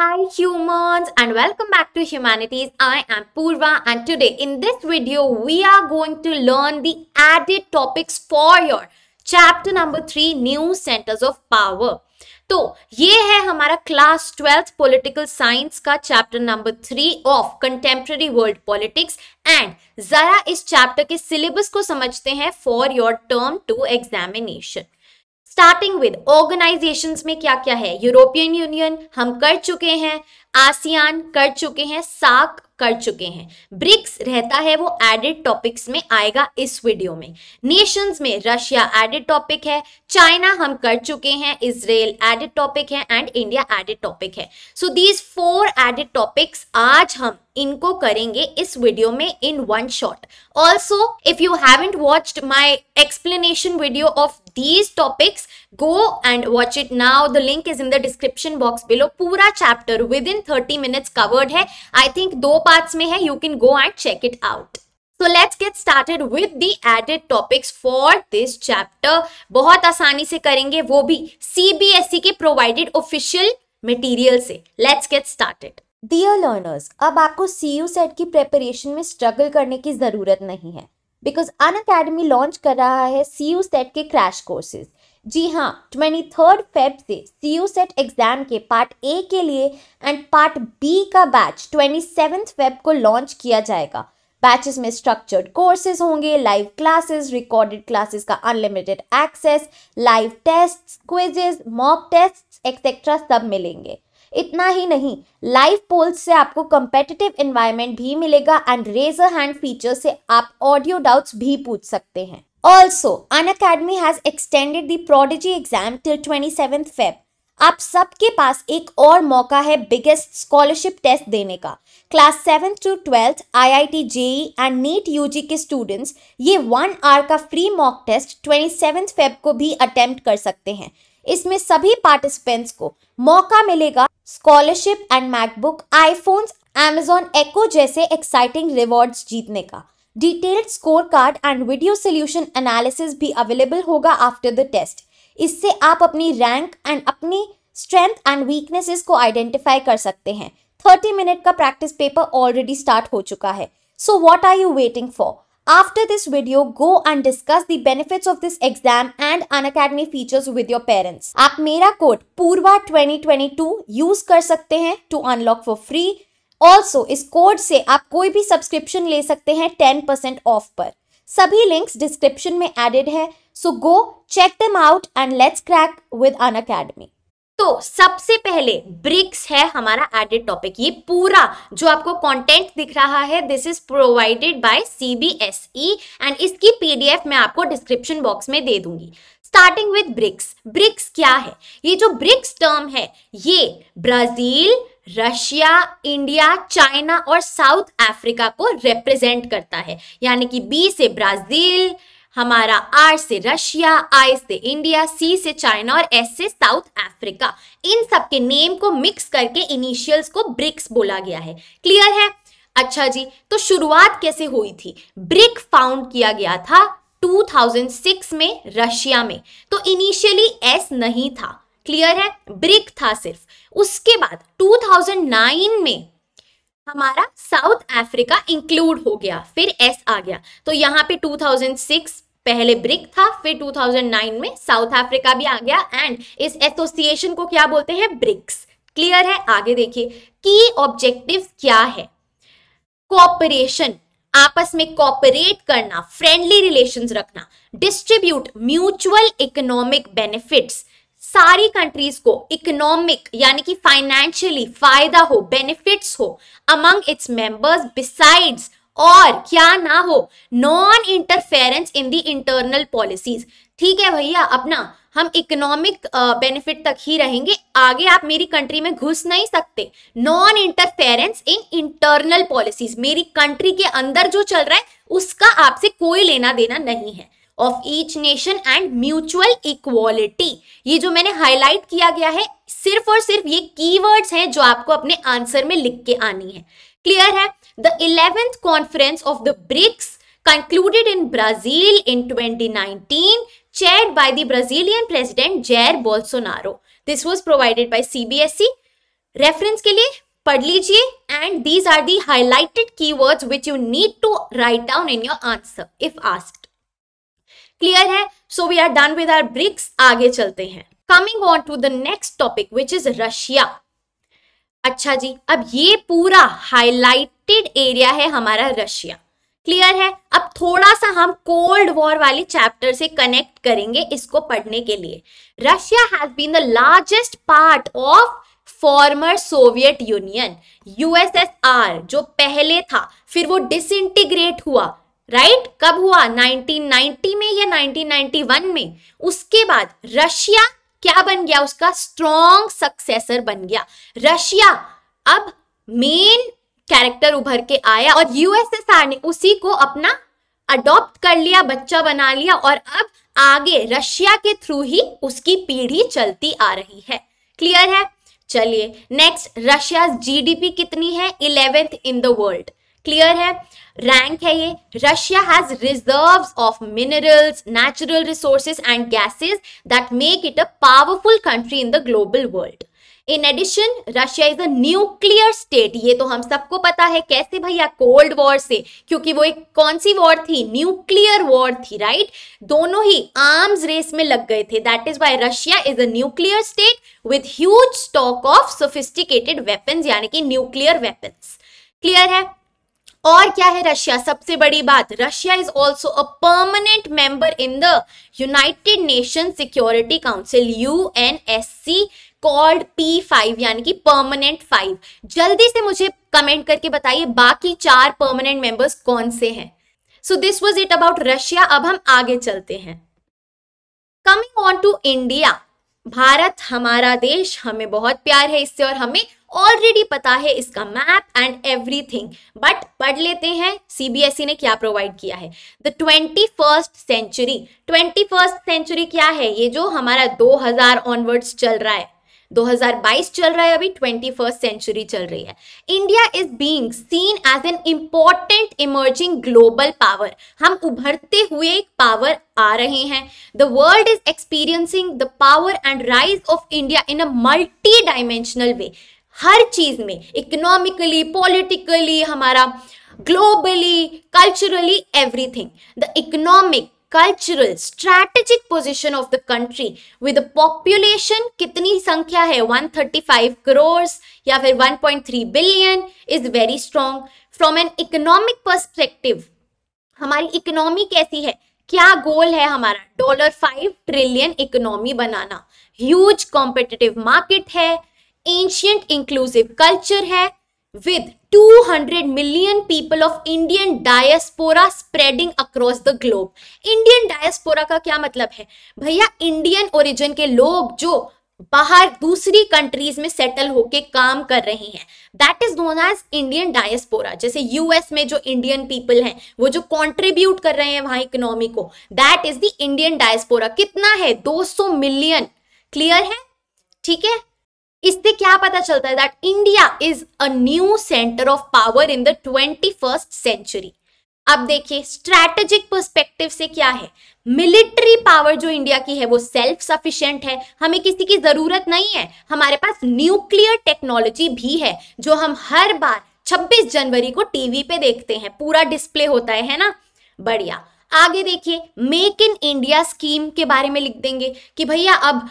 Hi humans and welcome back to Humanities. I am Purva and today in this video we are going to learn the added topics for your chapter number three new centers of power तो ये है हमारा class twelfth political science का chapter number three of contemporary world politics and जरा इस chapter के syllabus को समझते हैं for your term two examination starting with organisations में क्या क्या है यूरोपियन यूनियन हम कर चुके हैं आसियान कर चुके हैं साक कर चुके हैं ब्रिक्स रहता है वो एडेड टॉपिक्स में आएगा इस वीडियो में नेशंस में रशिया एडेड टॉपिक है चाइना हम कर चुके हैं इसराइल एडेड टॉपिक है एंड इंडिया एडेड टॉपिक है so these four added topics आज हम इनको करेंगे इस वीडियो में in one shot also if you haven't watched my explanation video of these topics go and watch it now the link is in the description box below पूरा chapter within thirty minutes covered है I think दो parts में है you can go and check it out तो let's get started with the added topics for this chapter बहुत आसानी से करेंगे वो भी सीबीएसई e के प्रोवाइडेड ऑफिशियल मटीरियल से let's get started dear learners अब आपको सी यू सेट की प्रेपरेशन में स्ट्रगल करने की ज़रूरत नहीं है बिकॉज अन अकेडमी लॉन्च कर रहा है सी यू सेट के क्रैश कोर्सेज जी हाँ ट्वेंटी थर्ड फेब से सी यू सेट एग्जाम के पार्ट ए के लिए एंड पार्ट बी का बैच ट्वेंटी सेवन्थ फेब को लॉन्च किया जाएगा बैचेस में स्ट्रक्चर्ड कोर्सेज होंगे लाइव क्लासेस रिकॉर्डेड क्लासेस का unlimited access live test quizzes mock test etcetera सब मिलेंगे इतना ही नहीं लाइव पोल्स से आपको कंपेटिटिव इन्वायरमेंट भी मिलेगा एंड रेजर हैंड फीचर से आप ऑडियो डाउट्स भी पूछ सकते हैं Also, An Academy has extended the Prodigy exam till 27th Feb. आप सबके पास एक और मौका है बिगेस्ट स्कॉलरशिप टेस्ट देने का class seven to twelfth IIT JEE and NEET UG के स्टूडेंट्स ये वन आवर का free mock test twenty seven Feb को भी अटेम्प्ट कर सकते हैं इसमें सभी पार्टिसिपेंट्स को मौका मिलेगा scholarship and MacBook iPhones Amazon Echo जैसे एक्साइटिंग रिवॉर्ड्स जीतने का detailed score card and video solution analysis भी अवेलेबल होगा आफ्टर द टेस्ट इससे आप अपनी रैंक एंड अपनी स्ट्रेंथ एंड वीकनेसेस को आइडेंटिफाई कर सकते हैं थर्टी मिनट का प्रैक्टिस पेपर ऑलरेडी स्टार्ट हो चुका है so what are you waiting for this video go and discuss discuss benefits of this exam and on academy features with your parents आप मेरा कोड पूर्वा टू यूज कर सकते हैं to unlock for free also इस code से आप कोई भी सब्सक्रिप्शन ले सकते हैं टेन परसेंट ऑफ पर सभी लिंक्स डिस्क्रिप्शन में एडेड है so go check them out and let's crack with Unacademy तो सबसे पहले ब्रिक्स है हमारा एडेड टॉपिक ये पूरा जो आपको कंटेंट दिख रहा है this is provided by CBSE and इसकी पीडीएफ मैं आपको डिस्क्रिप्शन बॉक्स में दे दूंगी स्टार्टिंग विद ब्रिक्स ब्रिक्स क्या है ये जो ब्रिक्स टर्म है ये ब्राजील रशिया इंडिया चाइना और साउथ अफ्रीका को रिप्रेजेंट करता है यानी कि बी से ब्राजील हमारा आर से रशिया आई से इंडिया सी से चाइना और एस से साउथ अफ्रीका इन सब के नेम को मिक्स करके इनिशियल्स को ब्रिक्स बोला गया है क्लियर है अच्छा जी तो शुरुआत कैसे हुई थी ब्रिक फाउंड किया गया था 2006 में रशिया में तो इनिशियली एस नहीं था क्लियर है ब्रिक था सिर्फ उसके बाद 2009 में हमारा साउथ अफ्रीका इंक्लूड हो गया फिर एस आ गया तो यहाँ पे 2006 पहले ब्रिक था फिर 2009 में साउथ अफ्रीका भी आ गया एंड इस एसोसिएशन को क्या बोलते हैं ब्रिक्स क्लियर है आगे देखिए की ऑब्जेक्टिव क्या है कॉपरेशन आपस में कॉपरेट करना फ्रेंडली रिलेशंस रखना डिस्ट्रीब्यूट म्यूचुअल इकोनॉमिक बेनिफिट्स सारी कंट्रीज को इकोनॉमिक यानी कि फाइनेंशियली फायदा हो बेनिफिट्स हो अमंग इट्स मेंबर्स बिसाइड्स और क्या ना हो non interference in the internal policies ठीक है भैया अपना हम इकोनॉमिक बेनिफिट तक ही रहेंगे आगे आप मेरी कंट्री में घुस नहीं सकते non interference in internal policies मेरी कंट्री के अंदर जो चल रहा है उसका आपसे कोई लेना देना नहीं है of each nation and mutual equality ये जो मैंने हाईलाइट किया गया है सिर्फ और सिर्फ ये कीवर्ड्स हैं जो आपको अपने आंसर में लिख के आनी है क्लियर है the eleventh conference of the BRICS concluded in Brazil in 2019 chaired by the Brazilian president Jair Bolsonaro this was provided by CBSE reference के लिए पढ़ लीजिए and these are the highlighted keywords which you need to write down in your answer if asked clear है so we are done with our BRICS आगे चलते हैं coming on to the next topic which is Russia अच्छा जी अब ये पूरा highlighted area है हमारा रशिया क्लियर है अब थोड़ा सा हम कोल्ड वॉर वाले चैप्टर से कनेक्ट करेंगे इसको पढ़ने के लिए Russia has been the largest part of former Soviet Union USSR जो पहले था फिर वो डिसइंटीग्रेट हुआ राइट right? कब हुआ 1990 में या 1991 में उसके बाद रशिया क्या बन गया उसका स्ट्रॉन्ग सक्सेसर बन गया रशिया अब मेन कैरेक्टर उभर के आया और यूएसएसआर ने उसी को अपना अडॉप्ट कर लिया बच्चा बना लिया और अब आगे रशिया के थ्रू ही उसकी पीढ़ी चलती आ रही है क्लियर है चलिए नेक्स्ट रशिया जीडीपी कितनी है eleventh in the world clear है रैंक है ये Russia has reserve of minerals natural resources and gases that make it a powerful country in the global world in addition Russia is a nuclear state ये तो हम सबको पता है कैसे भैया कोल्ड वॉर से क्योंकि वो एक कौन सी वॉर थी न्यूक्लियर वॉर थी राइट right? दोनों ही आर्म्स रेस में लग गए थे that is why Russia is a nuclear state with huge stock of sophisticated weapon यानी कि न्यूक्लियर वेपन्स क्लियर है और क्या है रशिया सबसे बड़ी बात Russia is also a permanent member in the United Nation Security Council U N S C called P five यानी कि परमानेंट फाइव जल्दी से मुझे कमेंट करके बताइए बाकी चार परमानेंट मेंबर्स कौन से हैं so this was it about Russia अब हम आगे चलते हैं coming on to India Bharat हमारा देश हमें बहुत प्यार है इससे और हमें ऑलरेडी पता है इसका मैप एंड एवरीथिंग बट पढ़ लेते हैं सीबीएसई e ने क्या प्रोवाइड किया है the twenty first century twenty first century क्या है ये जो हमारा 2000 ऑनवर्ड्स चल रहा है 2022 चल रहा है अभी ट्वेंटी फर्स्ट सेंचुरी चल रही है India is being seen as an important emerging global power हम उभरते हुए एक पावर आ रहे हैं the world is experiencing the power and rise of India in a multi dimensional way हर चीज़ में इकोनॉमिकली पॉलिटिकली हमारा globally culturally everything the economic cultural strategic position of the country with population कितनी संख्या है 135 करोड़ या फिर 1.3 billion is very strong from an economic perspective हमारी इकोनॉमी कैसी है क्या गोल है हमारा डॉलर फाइव ट्रिलियन इकोनॉमी बनाना ह्यूज कॉम्पिटिटिव मार्केट है एंशियंट इंक्लूसिव कल्चर है with 200 million people of Indian diaspora spreading across the globe Indian diaspora का क्या मतलब है भैया इंडियन ओरिजिन के लोग जो बाहर दूसरी कंट्रीज में सेटल होके काम कर रहे हैं that is known as Indian diaspora जैसे यूएस में जो इंडियन पीपल हैं वो जो कंट्रीब्यूट कर रहे हैं वहां इकोनॉमी को that is the Indian diaspora कितना है 200 मिलियन क्लियर है ठीक है इससे क्या पता चलता है that India is a new centre of power in the twenty first century अब देखिए स्ट्रैटेजिक पर्सपेक्टिव से क्या है मिलिट्री पावर जो इंडिया की है वो सेल्फ सफिशिएंट है हमें किसी की जरूरत नहीं है हमारे पास न्यूक्लियर टेक्नोलॉजी भी है जो हम हर बार 26 जनवरी को टीवी पे देखते हैं पूरा डिस्प्ले होता है है ना बढ़िया आगे देखिए मेक इन इंडिया स्कीम के बारे में लिख देंगे कि भैया अब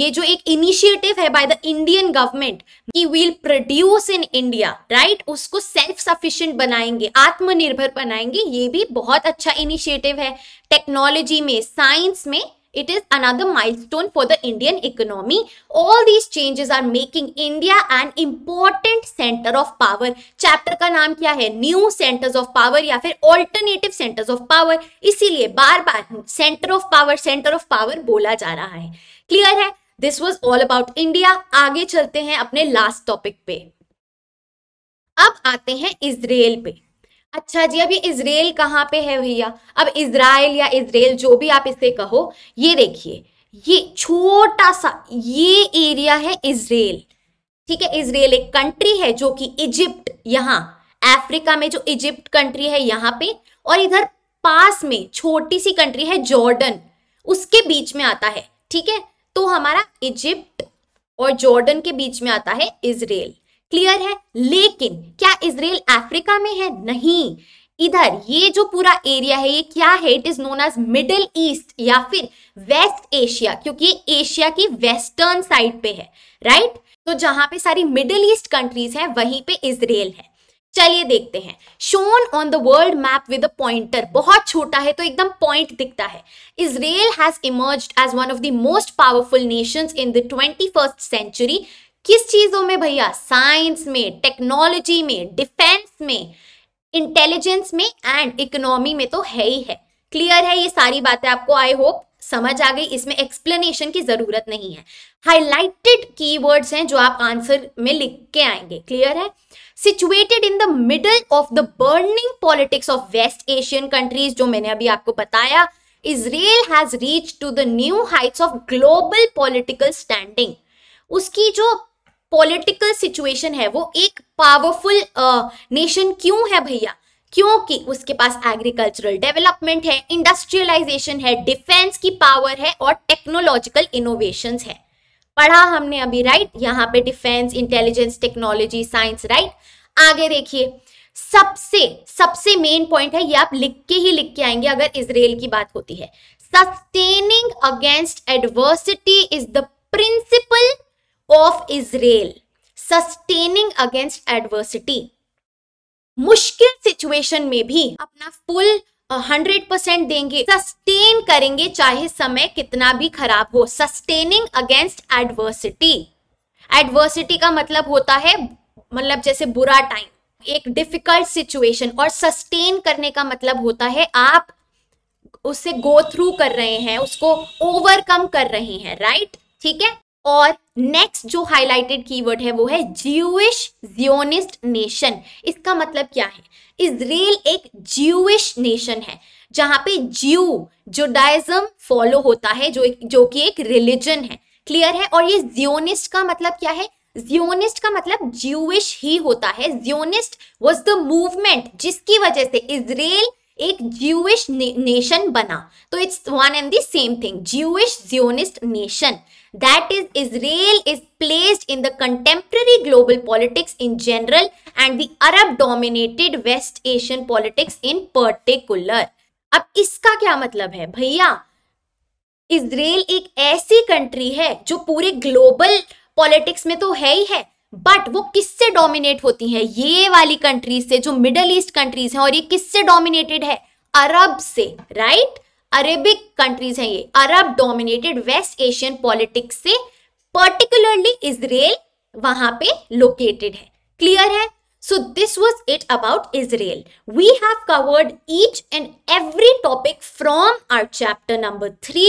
ये जो एक इनिशिएटिव है बाय द इंडियन गवर्नमेंट कि we'll produce in India right उसको सेल्फ सफिशिएंट बनाएंगे आत्मनिर्भर बनाएंगे ये भी बहुत अच्छा इनिशिएटिव है टेक्नोलॉजी में साइंस में It is another milestone for the Indian economy. All these changes are making India an important center of power. Chapter का नाम क्या है न्यू सेंटर्स ऑफ पावर या फिर ऑल्टरनेटिव सेंटर्स ऑफ पावर इसीलिए बार बार centre of power centre of power बोला जा रहा है क्लियर है this was all about India आगे चलते हैं अपने लास्ट टॉपिक पे अब आते हैं इसराइल पे अच्छा जी अभी इसराइल कहाँ पे है भैया अब इसराइल या इसराइल जो भी आप इसे कहो ये देखिए ये छोटा सा ये एरिया है इसराइल ठीक है इसराइल एक कंट्री है जो कि इजिप्ट यहाँ अफ्रीका में जो इजिप्ट कंट्री है यहाँ पे और इधर पास में छोटी सी कंट्री है जॉर्डन उसके बीच में आता है ठीक है तो हमारा इजिप्ट और जॉर्डन के बीच में आता है इसराइल क्लियर है लेकिन क्या इसराइल अफ्रीका में है नहीं इधर ये जो पूरा एरिया है ये क्या है it is known as Middle East या फिर वेस्ट एशिया क्योंकि ये एशिया की वेस्टर्न साइड पे है राइट तो जहां पे सारी मिडिल ईस्ट कंट्रीज है वहीं पे इसराइल है चलिए देखते हैं shown on the world map with a pointer बहुत छोटा है तो एकदम पॉइंट दिखता है Israel has emerge as one of the most powerful nations in the twenty first century किस चीजों में भैया साइंस में टेक्नोलॉजी में डिफेंस में इंटेलिजेंस में एंड इकोनॉमी में तो है ही है क्लियर है ये सारी बातें आपको आई होप समझ आ गई इसमें एक्सप्लेनेशन की जरूरत नहीं है हाईलाइटेड कीवर्ड्स हैं जो आप आंसर में लिख के आएंगे क्लियर है situated in the middle of the burning politics of West Asian countries जो मैंने अभी आपको बताया Israel has reach to the new heights of global political standing उसकी जो पॉलिटिकल सिचुएशन है वो एक पावरफुल नेशन क्यों है भैया क्योंकि उसके पास एग्रीकल्चरल डेवलपमेंट है इंडस्ट्रियलाइजेशन है डिफेंस की पावर है और टेक्नोलॉजिकल इनोवेशन है पढ़ा हमने अभी राइट यहाँ पे defence intelligence technology science right आगे देखिए सबसे सबसे मेन पॉइंट है ये आप लिख के ही लिख के आएंगे अगर इसराइल की बात होती है sustaining against adversity is the principle of Israel sustaining against adversity मुश्किल सिचुएशन में भी अपना फुल हंड्रेड परसेंट देंगे सस्टेन करेंगे चाहे समय कितना भी खराब हो सस्टेनिंग अगेंस्ट एडवर्सिटी एडवर्सिटी का मतलब होता है मतलब जैसे बुरा टाइम एक डिफिकल्ट सिचुएशन और सस्टेन करने का मतलब होता है आप उससे गो थ्रू कर रहे हैं उसको ओवरकम कर रहे हैं राइट ठीक है और नेक्स्ट जो हाईलाइटेड कीवर्ड है वो है ज्यूइश जियोनिस्ट नेशन इसका मतलब क्या है इसराइल एक ज्यूइश नेशन है जहां पे ज्यू जुडाइज्म फॉलो होता है जो जो कि एक रिलीजन है क्लियर है और ये जियोनिस्ट का मतलब क्या है जियोनिस्ट का मतलब ज्यूइश ही होता है जियोनिस्ट वॉज द मूवमेंट जिसकी वजह से इसराइल एक ज्यूश ने, नेशन बना तो it's one and the same thing Jewish Zionist nation that is Israel is placed in the contemporary global politics in general and the Arab dominated West Asian politics in particular अब इसका क्या मतलब है भैया Israel एक ऐसी country है जो पूरे ग्लोबल पॉलिटिक्स में तो है ही है बट वो किससे डोमिनेट होती है ये वाली कंट्रीज से जो मिडल ईस्ट कंट्रीज है और ये किससे डोमिनेटेड है अरब से राइट अरेबिक कंट्रीज हैं ये Arab dominated West Asian politics से पर्टिकुलरली इसराइल वहां पे लोकेटेड है क्लियर है so this was it about Israel we have covered each and every topic from our chapter number three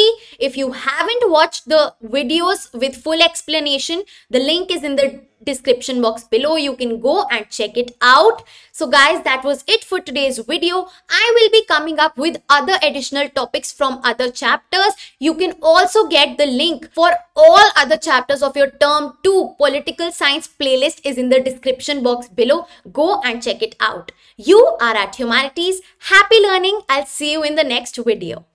if you haven't watch the videos with full explanation the link is in the description box below. You can go and check it out. So guys, that was it for today's video. I will be coming up with other additional topics from other chapters. You can also get the link for all other chapters of your term 2 political science playlist is in the description box below. Go and check it out. You are at Humanities. Happy learning. I'll see you in the next video.